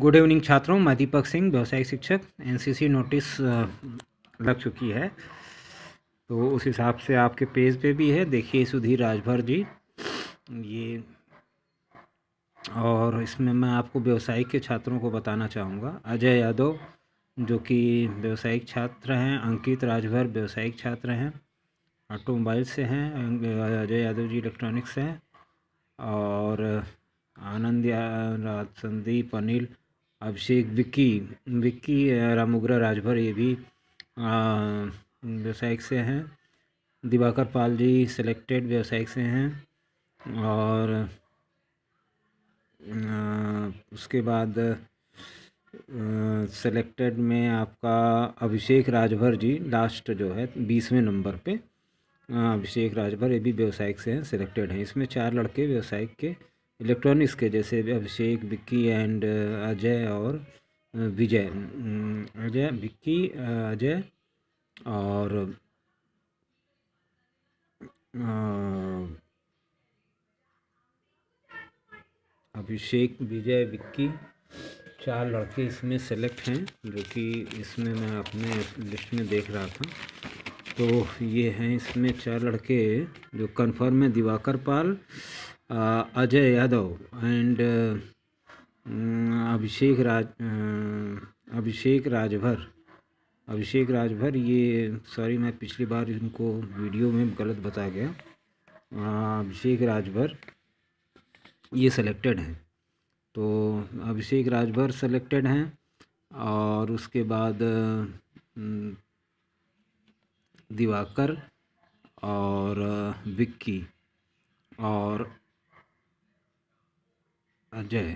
good evening छात्रों मैं दीपक सिंह व्यावसायिक शिक्षक एनसीसी नोटिस लग चुकी है तो उस हिसाब से आपके पेज पे भी है देखिए सुधीर राजभर जी ये और इसमें मैं आपको व्यवसायिक के छात्रों को बताना चाहूँगा अजय यादव जो कि व्यावसायिक छात्र हैं अंकित राजभर व्यावसायिक छात्र हैं ऑटोमोबाइल से हैं अजय यादव जी इलेक्ट्रॉनिक्स हैं और आनंद संदीप अनिल अभिषेक विक्की विक्की रामुग्रा राजभर ये भी व्यावसायिक से हैं दिवाकर पाल जी सिलेक्टेड व्यावसायिक से हैं और उसके बाद सेलेक्टेड में आपका अभिषेक राजभर जी लास्ट जो है बीसवें नंबर पे अभिषेक राजभर ये भी व्यावसायिक से हैं सेलेक्टेड हैं इसमें चार लड़के व्यावसायिक के इलेक्ट्रॉनिक्स के जैसे अभिषेक विक्की एंड अजय और विजय अजय विक्की अजय और अभिषेक विजय विक्की चार लड़के इसमें सेलेक्ट हैं जो कि इसमें मैं अपने लिस्ट में देख रहा था तो ये हैं इसमें चार लड़के जो कन्फर्म है दिवाकर पाल अजय यादव एंड अभिषेक राज अभिषेक राजभर अभिषेक राजभर ये सॉरी मैं पिछली बार इनको वीडियो में गलत बता गया अभिषेक uh, राजभर ये सिलेक्टेड हैं तो अभिषेक राजभर सिलेक्टेड हैं और उसके बाद uh, mm, दिवाकर और uh, विक्की और अजय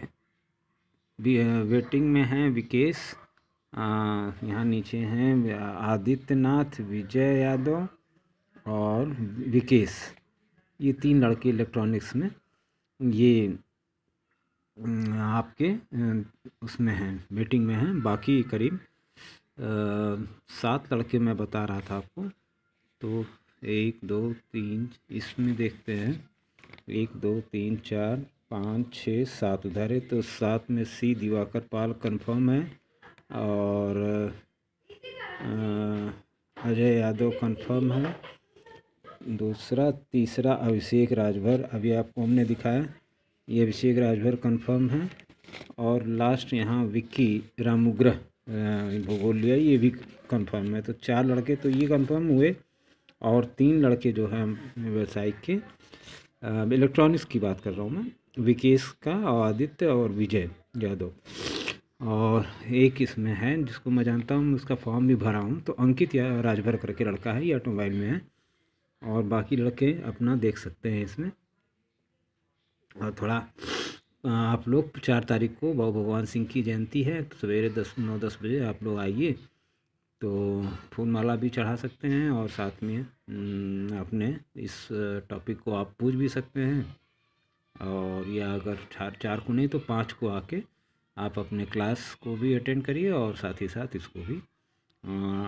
वेटिंग में हैं विकेश यहाँ नीचे हैं आदित्यनाथ विजय यादव और विकेश ये तीन लड़के इलेक्ट्रॉनिक्स में ये आपके उसमें हैं वेटिंग में हैं बाकी करीब सात लड़के मैं बता रहा था आपको तो एक दो तीन इसमें देखते हैं एक दो तीन चार पाँच छः सात उधर है तो सात में सी दिवाकर पाल कंफर्म है और अजय यादव कंफर्म है दूसरा तीसरा अभिषेक राजभर अभी आपको हमने दिखाया ये अभिषेक राजभर कंफर्म है और लास्ट यहाँ विक्की रामुग्रह भूगोल लिया ये भी कंफर्म है तो चार लड़के तो ये कंफर्म हुए और तीन लड़के जो हैं व्यवसायिक के इलेक्ट्रॉनिक्स की बात कर रहा हूँ मैं विकेश का और आदित्य और विजय यादव और एक इसमें है जिसको मैं जानता हूँ उसका फॉर्म भी भरा हूँ तो अंकित या राजभर करके लड़का है ये ऑटोमोबाइल में है और बाकी लड़के अपना देख सकते हैं इसमें और थोड़ा आप लोग चार तारीख को बाबू भगवान सिंह की जयंती है तो सवेरे दस नौ दस बजे आप लोग आइए तो फूल माला भी चढ़ा सकते हैं और साथ में अपने इस टॉपिक को आप पूछ भी सकते हैं और या अगर चार चार को नहीं तो पाँच को आके आप अपने क्लास को भी अटेंड करिए और साथ ही साथ इसको भी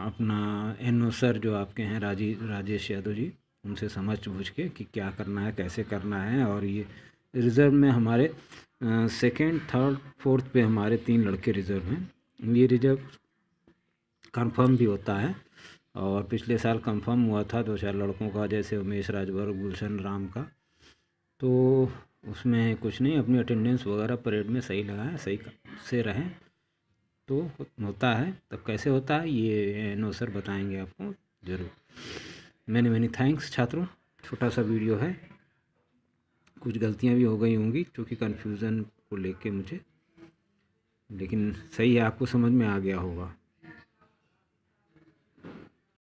अपना एन सर जो आपके हैं राजी राजेश यादव जी उनसे समझ बूझ के कि क्या करना है कैसे करना है और ये रिज़र्व में हमारे सेकेंड थर्ड फोर्थ पे हमारे तीन लड़के रिज़र्व हैं ये रिज़र्व कंफर्म भी होता है और पिछले साल कंफर्म हुआ था दो चार लड़कों का जैसे उमेश राजभर गुलशन राम का तो उसमें कुछ नहीं अपनी अटेंडेंस वगैरह परेड में सही लगाएं सही से रहें तो होता है तब कैसे होता है ये नो सर बताएंगे आपको ज़रूर मैनी मैनी थैंक्स छात्रों छोटा सा वीडियो है कुछ गलतियां भी हो गई होंगी क्योंकि कन्फ्यूज़न को लेके मुझे लेकिन सही है आपको समझ में आ गया होगा